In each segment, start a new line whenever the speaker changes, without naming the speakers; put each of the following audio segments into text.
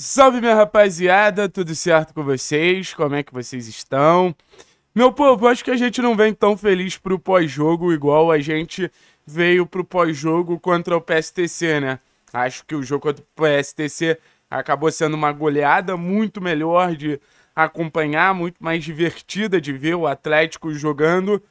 Salve minha rapaziada, tudo certo com vocês? Como é que vocês estão? Meu povo, acho que a gente não vem tão feliz pro pós-jogo igual a gente veio pro pós-jogo contra o PSTC, né? Acho que o jogo contra o PSTC acabou sendo uma goleada muito melhor de acompanhar, muito mais divertida de ver o Atlético jogando.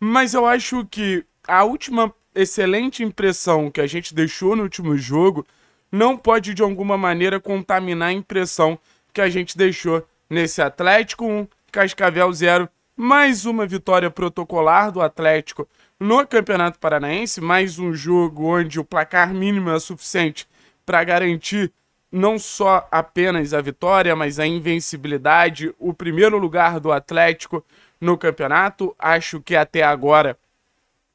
Mas eu acho que a última excelente impressão que a gente deixou no último jogo não pode de alguma maneira contaminar a impressão que a gente deixou nesse Atlético 1, Cascavel 0. Mais uma vitória protocolar do Atlético no Campeonato Paranaense, mais um jogo onde o placar mínimo é suficiente para garantir não só apenas a vitória, mas a invencibilidade, o primeiro lugar do Atlético no campeonato. Acho que até agora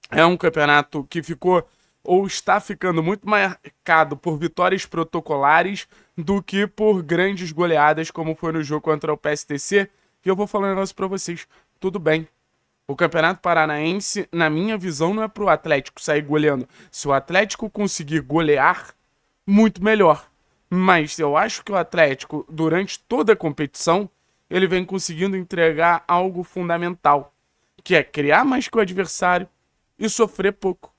é um campeonato que ficou ou está ficando muito marcado por vitórias protocolares do que por grandes goleadas, como foi no jogo contra o PSTC. E eu vou falar um negócio para vocês. Tudo bem. O Campeonato Paranaense, na minha visão, não é para o Atlético sair goleando. Se o Atlético conseguir golear, muito melhor. Mas eu acho que o Atlético, durante toda a competição, ele vem conseguindo entregar algo fundamental, que é criar mais que o adversário e sofrer pouco.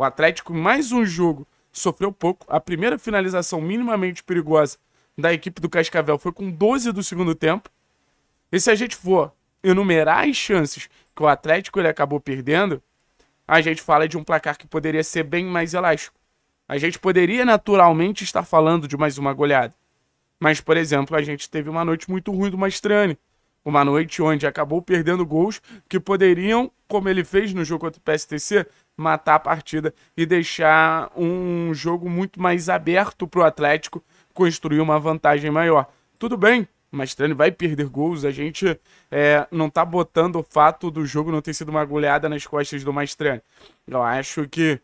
O Atlético, mais um jogo, sofreu pouco. A primeira finalização minimamente perigosa da equipe do Cascavel foi com 12 do segundo tempo. E se a gente for enumerar as chances que o Atlético ele acabou perdendo, a gente fala de um placar que poderia ser bem mais elástico. A gente poderia naturalmente estar falando de mais uma goleada. Mas, por exemplo, a gente teve uma noite muito ruim do Mastrani. Uma noite onde acabou perdendo gols que poderiam, como ele fez no jogo contra o PSTC, matar a partida e deixar um jogo muito mais aberto para o Atlético construir uma vantagem maior. Tudo bem, o Mastrani vai perder gols, a gente é, não está botando o fato do jogo não ter sido uma goleada nas costas do Mastrani. Eu acho que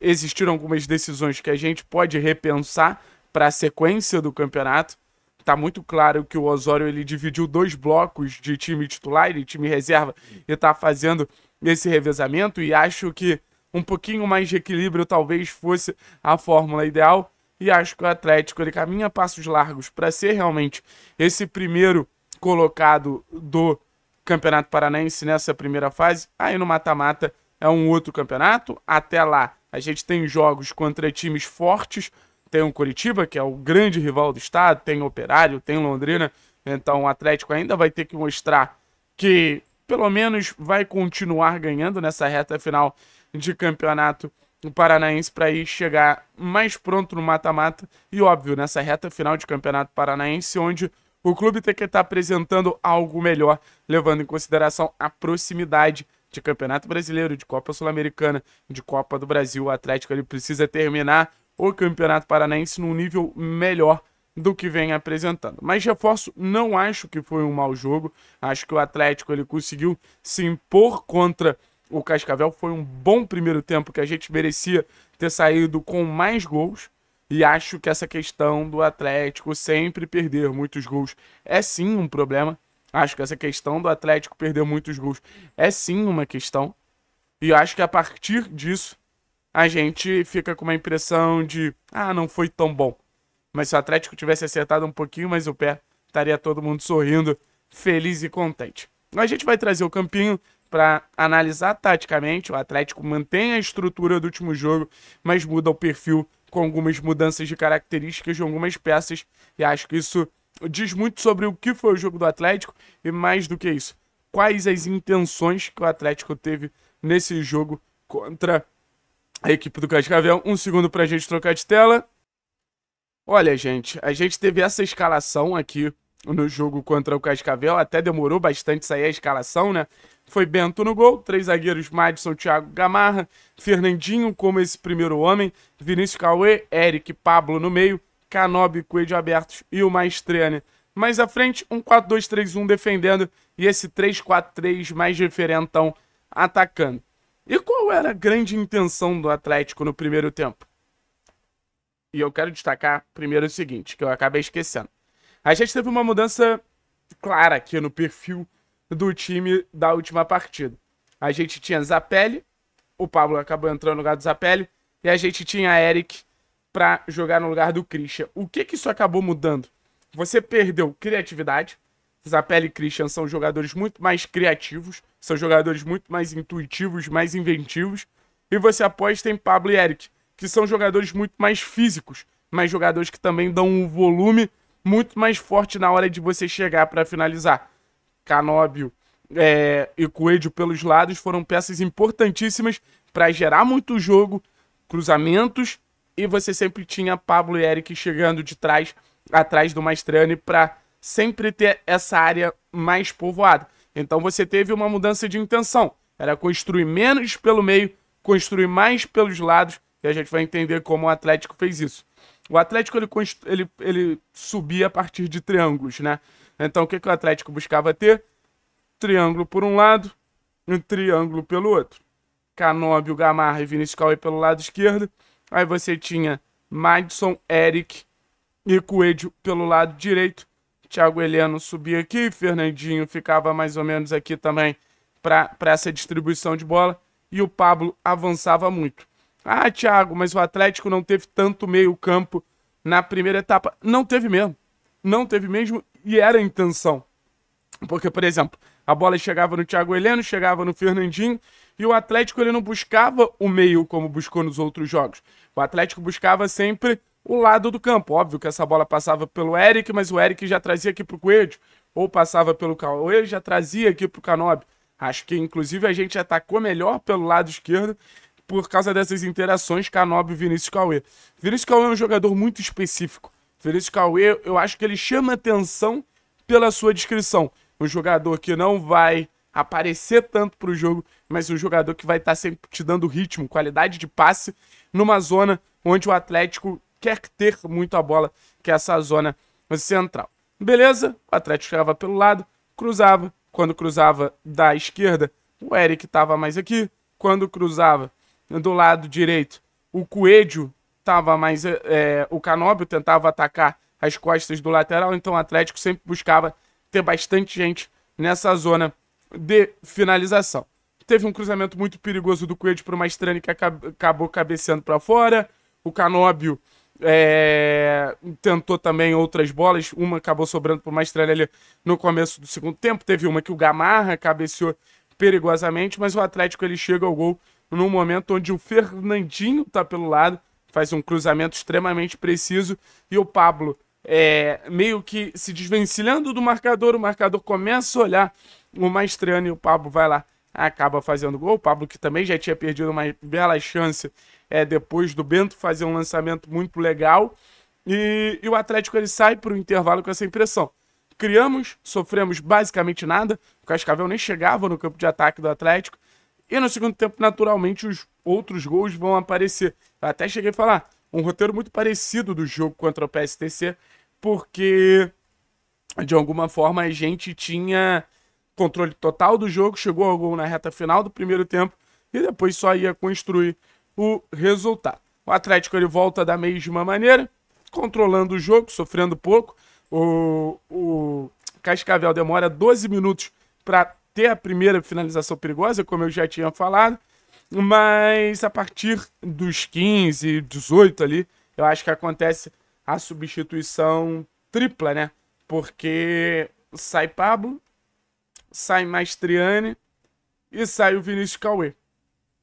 existiram algumas decisões que a gente pode repensar para a sequência do campeonato. Tá muito claro que o Osório ele dividiu dois blocos de time titular e time reserva e tá fazendo esse revezamento e acho que um pouquinho mais de equilíbrio talvez fosse a fórmula ideal. E acho que o Atlético ele caminha passos largos para ser realmente esse primeiro colocado do Campeonato Paranaense nessa primeira fase. Aí no mata-mata é um outro campeonato. Até lá a gente tem jogos contra times fortes. Tem o Curitiba, que é o grande rival do estado, tem o Operário, tem Londrina. Então o Atlético ainda vai ter que mostrar que pelo menos vai continuar ganhando nessa reta final de campeonato paranaense para ir chegar mais pronto no mata-mata e óbvio nessa reta final de campeonato paranaense onde o clube tem que estar tá apresentando algo melhor, levando em consideração a proximidade de Campeonato Brasileiro, de Copa Sul-Americana, de Copa do Brasil. O Atlético ele precisa terminar o Campeonato Paranaense num nível melhor do que vem apresentando. Mas reforço, não acho que foi um mau jogo. Acho que o Atlético ele conseguiu se impor contra o Cascavel foi um bom primeiro tempo que a gente merecia ter saído com mais gols. E acho que essa questão do Atlético sempre perder muitos gols é sim um problema. Acho que essa questão do Atlético perder muitos gols é sim uma questão. E acho que a partir disso a gente fica com uma impressão de ah, não foi tão bom. Mas se o Atlético tivesse acertado um pouquinho mais o pé, estaria todo mundo sorrindo, feliz e contente. A gente vai trazer o campinho, para analisar taticamente. O Atlético mantém a estrutura do último jogo, mas muda o perfil com algumas mudanças de características de algumas peças. E acho que isso diz muito sobre o que foi o jogo do Atlético e mais do que isso, quais as intenções que o Atlético teve nesse jogo contra a equipe do Cascavel. Um segundo para a gente trocar de tela. Olha, gente, a gente teve essa escalação aqui no jogo contra o Cascavel, até demorou bastante sair a escalação, né? Foi Bento no gol, três zagueiros, Madison, Thiago Gamarra, Fernandinho como esse primeiro homem, Vinícius Cauê, Eric, Pablo no meio, Canobi, Coelho abertos e o Maestrane. Mais à frente, um 4-2-3-1 defendendo e esse 3-4-3 mais referentão atacando. E qual era a grande intenção do Atlético no primeiro tempo? E eu quero destacar primeiro o seguinte, que eu acabei esquecendo. A gente teve uma mudança clara aqui no perfil do time da última partida. A gente tinha Zapelli, o Pablo acabou entrando no lugar do Zapelli, e a gente tinha Eric para jogar no lugar do Christian. O que, que isso acabou mudando? Você perdeu criatividade. Zapelli e Christian são jogadores muito mais criativos, são jogadores muito mais intuitivos, mais inventivos. E você aposta em Pablo e Eric, que são jogadores muito mais físicos, mas jogadores que também dão um volume muito mais forte na hora de você chegar para finalizar. Canóbio é, e Coelho pelos lados foram peças importantíssimas para gerar muito jogo, cruzamentos, e você sempre tinha Pablo e Eric chegando de trás, atrás do Mastrani, para sempre ter essa área mais povoada. Então você teve uma mudança de intenção. Era construir menos pelo meio, construir mais pelos lados, e a gente vai entender como o Atlético fez isso. O Atlético ele, ele, ele subia a partir de triângulos, né? Então o que, que o Atlético buscava ter? Triângulo por um lado e um triângulo pelo outro. Canóbio, Gamarra e Vinícius Cauê pelo lado esquerdo. Aí você tinha Madison, Eric e Coelho pelo lado direito. Thiago Heleno subia aqui, Fernandinho ficava mais ou menos aqui também para essa distribuição de bola. E o Pablo avançava muito. Ah, Thiago, mas o Atlético não teve tanto meio-campo na primeira etapa. Não teve mesmo. Não teve mesmo e era a intenção. Porque, por exemplo, a bola chegava no Thiago Heleno, chegava no Fernandinho e o Atlético ele não buscava o meio como buscou nos outros jogos. O Atlético buscava sempre o lado do campo. Óbvio que essa bola passava pelo Eric, mas o Eric já trazia aqui para o Coelho, ou passava pelo Cauê, já trazia aqui o Canobi. Acho que, inclusive, a gente atacou melhor pelo lado esquerdo por causa dessas interações Canobi e Vinícius Cauê. Vinícius Cauê é um jogador muito específico. Vinícius Cauê, eu acho que ele chama atenção pela sua descrição. Um jogador que não vai aparecer tanto para o jogo, mas um jogador que vai estar tá sempre te dando ritmo, qualidade de passe, numa zona onde o Atlético quer ter muito a bola, que é essa zona central. Beleza? O Atlético chegava pelo lado, cruzava. Quando cruzava da esquerda, o Eric estava mais aqui. Quando cruzava do lado direito, o Coelho estava mais. É, o Canóbio tentava atacar as costas do lateral, então o Atlético sempre buscava ter bastante gente nessa zona de finalização. Teve um cruzamento muito perigoso do Coelho para o Mastrani que acabou cabeceando para fora. O Canóbio é, tentou também outras bolas. Uma acabou sobrando para o Mastrani ali no começo do segundo tempo. Teve uma que o Gamarra cabeceou perigosamente, mas o Atlético ele chega ao gol num momento onde o Fernandinho tá pelo lado, faz um cruzamento extremamente preciso, e o Pablo é, meio que se desvencilhando do marcador, o marcador começa a olhar o Maestrano e o Pablo vai lá, acaba fazendo gol. O Pablo que também já tinha perdido uma bela chance é, depois do Bento fazer um lançamento muito legal. E, e o Atlético ele sai para o intervalo com essa impressão. Criamos, sofremos basicamente nada. O Cascavel nem chegava no campo de ataque do Atlético. E no segundo tempo, naturalmente, os outros gols vão aparecer. Eu até cheguei a falar, um roteiro muito parecido do jogo contra o PSTC, porque de alguma forma a gente tinha controle total do jogo, chegou ao gol na reta final do primeiro tempo e depois só ia construir o resultado. O Atlético ele volta da mesma maneira, controlando o jogo, sofrendo pouco. O, o Cascavel demora 12 minutos para ter a primeira finalização perigosa, como eu já tinha falado, mas a partir dos 15, 18 ali, eu acho que acontece a substituição tripla, né? Porque sai Pablo, sai Maestriani e sai o Vinícius Cauê.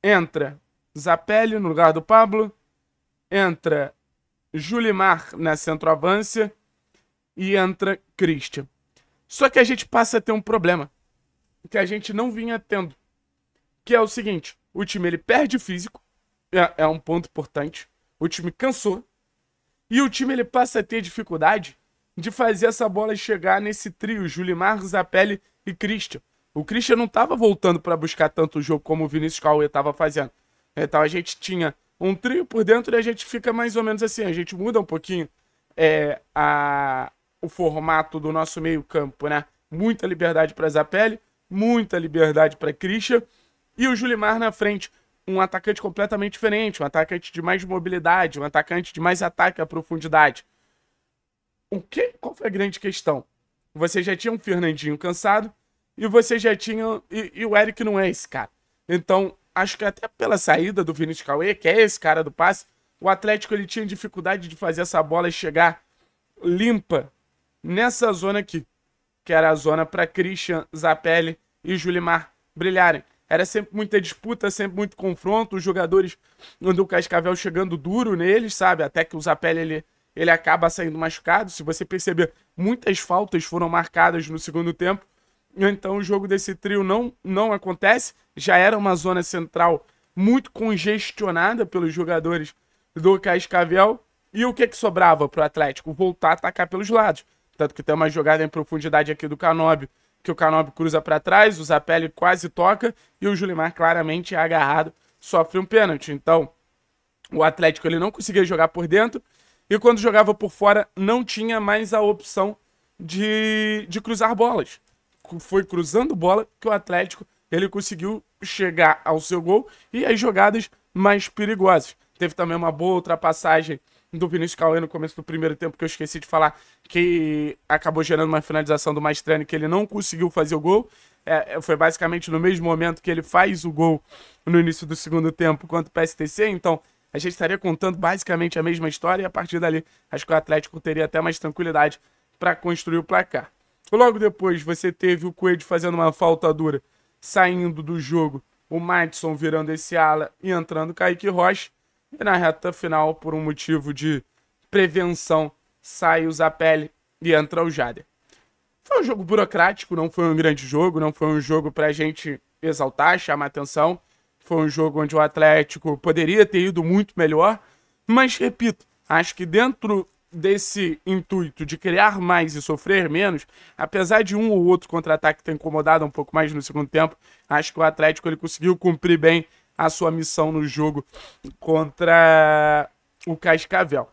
Entra Zapelli no lugar do Pablo, entra Julimar na centroavância e entra Christian. Só que a gente passa a ter um problema que a gente não vinha tendo. Que é o seguinte: o time ele perde físico, é, é um ponto importante. O time cansou. E o time ele passa a ter dificuldade de fazer essa bola chegar nesse trio, Julimar, Zapelli e Christian. O Christian não estava voltando para buscar tanto o jogo como o Vinícius Cauê estava fazendo. Então a gente tinha um trio por dentro e a gente fica mais ou menos assim. A gente muda um pouquinho é, a, o formato do nosso meio campo, né? Muita liberdade para Zapelli, muita liberdade para Christian. E o Julimar na frente, um atacante completamente diferente, um atacante de mais mobilidade, um atacante de mais ataque à profundidade. O que, qual foi a grande questão? Você já tinha um Fernandinho cansado e você já tinha. E, e o Eric não é esse cara. Então, acho que até pela saída do Vinícius Cauê, que é esse cara do passe, o Atlético ele tinha dificuldade de fazer essa bola chegar limpa nessa zona aqui, que era a zona para Christian Zapelli e Julimar brilharem. Era sempre muita disputa, sempre muito confronto, os jogadores do Cascavel chegando duro neles, sabe? Até que o Zapelli ele, ele acaba saindo machucado. Se você perceber, muitas faltas foram marcadas no segundo tempo. Então o jogo desse trio não, não acontece. Já era uma zona central muito congestionada pelos jogadores do Cascavel. E o que, que sobrava para o Atlético? Voltar a atacar pelos lados. Tanto que tem uma jogada em profundidade aqui do Canóbio que o Canob cruza para trás, o Zapelli quase toca e o Julimar claramente é agarrado sofre um pênalti. Então, o Atlético ele não conseguia jogar por dentro e quando jogava por fora não tinha mais a opção de, de cruzar bolas. Foi cruzando bola que o Atlético ele conseguiu chegar ao seu gol e as jogadas mais perigosas. Teve também uma boa ultrapassagem do Vinícius Cauê no começo do primeiro tempo, que eu esqueci de falar, que acabou gerando uma finalização do Maestrani que ele não conseguiu fazer o gol. É, é foi basicamente no mesmo momento que ele faz o gol no início do segundo tempo contra o PSTC, então a gente estaria contando basicamente a mesma história e a partir dali acho que o Atlético teria até mais tranquilidade para construir o placar. Logo depois você teve o Coelho fazendo uma falta dura, saindo do jogo, o Madison virando esse ala e entrando o Kaique Rocha. E na reta final, por um motivo de prevenção, sai o Zapelli e entra o Jader. Foi um jogo burocrático, não foi um grande jogo, não foi um jogo pra gente exaltar, chamar atenção. Foi um jogo onde o Atlético poderia ter ido muito melhor, mas repito, acho que dentro desse intuito de criar mais e sofrer menos, apesar de um ou outro contra-ataque ter incomodado um pouco mais no segundo tempo, acho que o Atlético ele conseguiu cumprir bem a sua missão no jogo contra o Cascavel.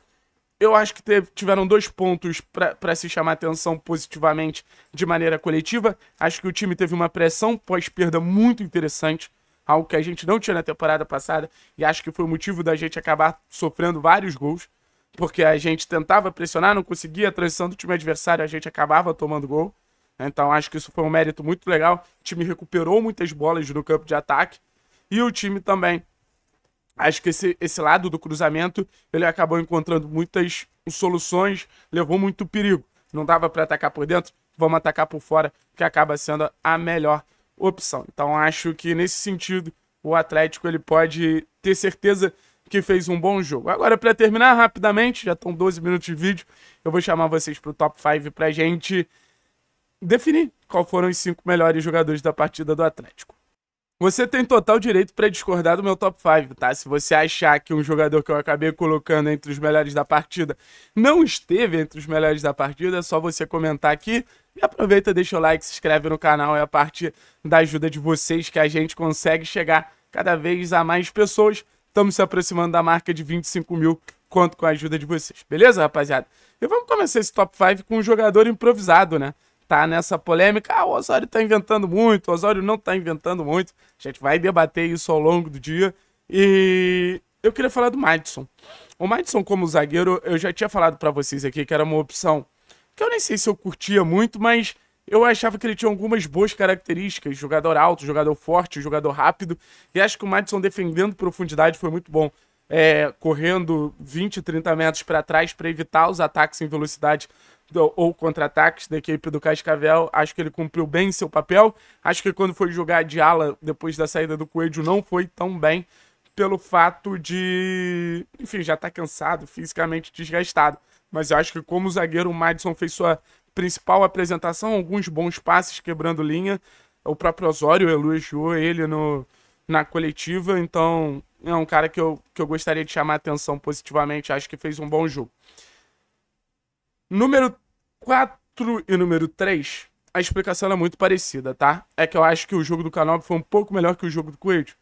Eu acho que teve, tiveram dois pontos para se chamar atenção positivamente de maneira coletiva. Acho que o time teve uma pressão pós-perda muito interessante, algo que a gente não tinha na temporada passada, e acho que foi o motivo da gente acabar sofrendo vários gols, porque a gente tentava pressionar, não conseguia, a transição do time adversário, a gente acabava tomando gol. Então acho que isso foi um mérito muito legal. O time recuperou muitas bolas no campo de ataque, e o time também. Acho que esse, esse lado do cruzamento ele acabou encontrando muitas soluções, levou muito perigo. Não dava para atacar por dentro, vamos atacar por fora, que acaba sendo a melhor opção. Então acho que nesse sentido o Atlético ele pode ter certeza que fez um bom jogo. Agora, para terminar rapidamente, já estão 12 minutos de vídeo, eu vou chamar vocês para o top 5 para gente definir qual foram os cinco melhores jogadores da partida do Atlético. Você tem total direito para discordar do meu top 5, tá? Se você achar que um jogador que eu acabei colocando entre os melhores da partida não esteve entre os melhores da partida, é só você comentar aqui. E aproveita, deixa o like, se inscreve no canal, é a parte da ajuda de vocês que a gente consegue chegar cada vez a mais pessoas. Estamos se aproximando da marca de 25 mil, conto com a ajuda de vocês, beleza, rapaziada? E vamos começar esse top 5 com um jogador improvisado, né? tá nessa polêmica. Ah, o Osório tá inventando muito, o Osório não tá inventando muito. A gente vai debater isso ao longo do dia. E eu queria falar do Madison. O Madison, como zagueiro, eu já tinha falado para vocês aqui que era uma opção que eu nem sei se eu curtia muito, mas eu achava que ele tinha algumas boas características: jogador alto, jogador forte, jogador rápido. E acho que o Madison defendendo profundidade foi muito bom. É, correndo 20, 30 metros para trás para evitar os ataques em velocidade do, ou contra-ataques da equipe do Cascavel. Acho que ele cumpriu bem seu papel. Acho que quando foi jogar de ala depois da saída do Coelho não foi tão bem pelo fato de, enfim, já tá cansado, fisicamente desgastado. Mas eu acho que como zagueiro o Madison fez sua principal apresentação, alguns bons passes quebrando linha. O próprio Osório elogiou ele no, na coletiva, então é um cara que eu, que eu gostaria de chamar a atenção positivamente, acho que fez um bom jogo. Número 4 e número 3, a explicação é muito parecida, tá? É que eu acho que o jogo do Canobi foi um pouco melhor que o jogo do Coelho.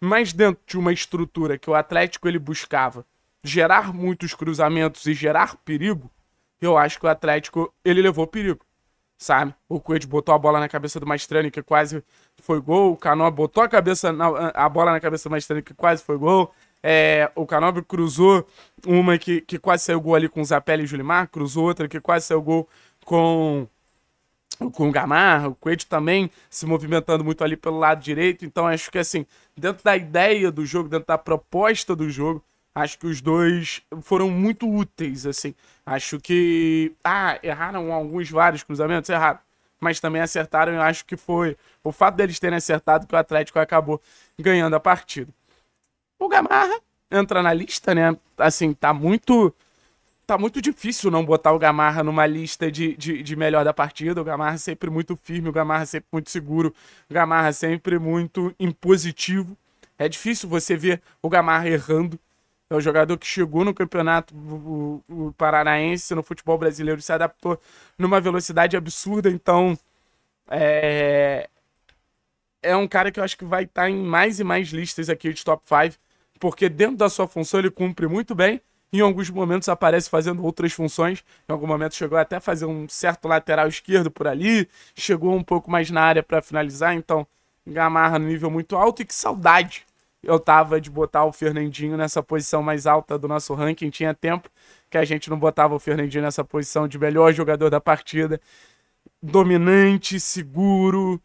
Mas dentro de uma estrutura que o Atlético ele buscava gerar muitos cruzamentos e gerar perigo, eu acho que o Atlético ele levou perigo, sabe? O Coelho botou a bola na cabeça do Mastrani, que quase foi gol. O Canobi botou a, cabeça na, a bola na cabeça do Mastrani, que quase foi gol. É, o Canobio cruzou uma que, que quase saiu gol ali com o Zapelli e o Julimar, cruzou outra que quase saiu gol com, com o Gamarra, o Coelho também se movimentando muito ali pelo lado direito. Então acho que assim, dentro da ideia do jogo, dentro da proposta do jogo, acho que os dois foram muito úteis, assim. Acho que. Ah, erraram alguns vários cruzamentos, erraram mas também acertaram. Eu acho que foi o fato deles terem acertado que o Atlético acabou ganhando a partida. O Gamarra entra na lista, né? Assim, tá muito. Tá muito difícil não botar o Gamarra numa lista de, de, de melhor da partida. O Gamarra é sempre muito firme, o Gamarra é sempre muito seguro, o Gamarra é sempre muito impositivo. É difícil você ver o Gamarra errando. É um jogador que chegou no campeonato o, o paranaense, no futebol brasileiro, se adaptou numa velocidade absurda. Então, é, é um cara que eu acho que vai estar tá em mais e mais listas aqui de top 5 porque dentro da sua função ele cumpre muito bem. Em alguns momentos aparece fazendo outras funções. Em algum momento chegou até a fazer um certo lateral esquerdo por ali. Chegou um pouco mais na área para finalizar. Então, Gamarra no nível muito alto. E que saudade eu tava de botar o Fernandinho nessa posição mais alta do nosso ranking. Tinha tempo que a gente não botava o Fernandinho nessa posição de melhor jogador da partida. Dominante, seguro,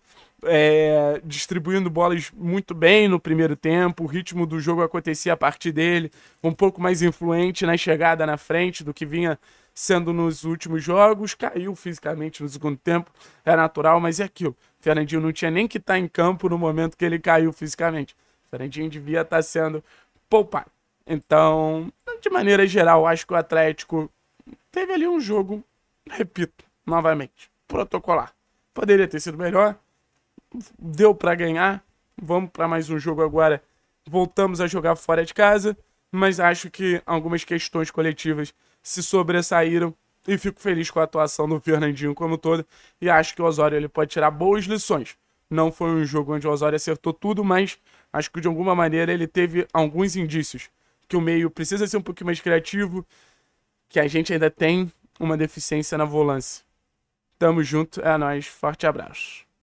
é, distribuindo bolas muito bem no primeiro tempo, o ritmo do jogo acontecia a partir dele, um pouco mais influente na chegada na frente do que vinha sendo nos últimos jogos, caiu fisicamente no segundo tempo, é natural, mas é aquilo. Fernandinho não tinha nem que estar tá em campo no momento que ele caiu fisicamente. Fernandinho devia estar tá sendo poupado. Então, de maneira geral, acho que o Atlético teve ali um jogo, repito, novamente, protocolar. Poderia ter sido melhor, deu para ganhar. Vamos para mais um jogo agora. Voltamos a jogar fora de casa, mas acho que algumas questões coletivas se sobressaíram e fico feliz com a atuação do Fernandinho como todo e acho que o Osório ele pode tirar boas lições. Não foi um jogo onde o Osório acertou tudo, mas acho que de alguma maneira ele teve alguns indícios que o meio precisa ser um pouquinho mais criativo, que a gente ainda tem uma deficiência na volância. Tamo junto, é nóis, forte abraço.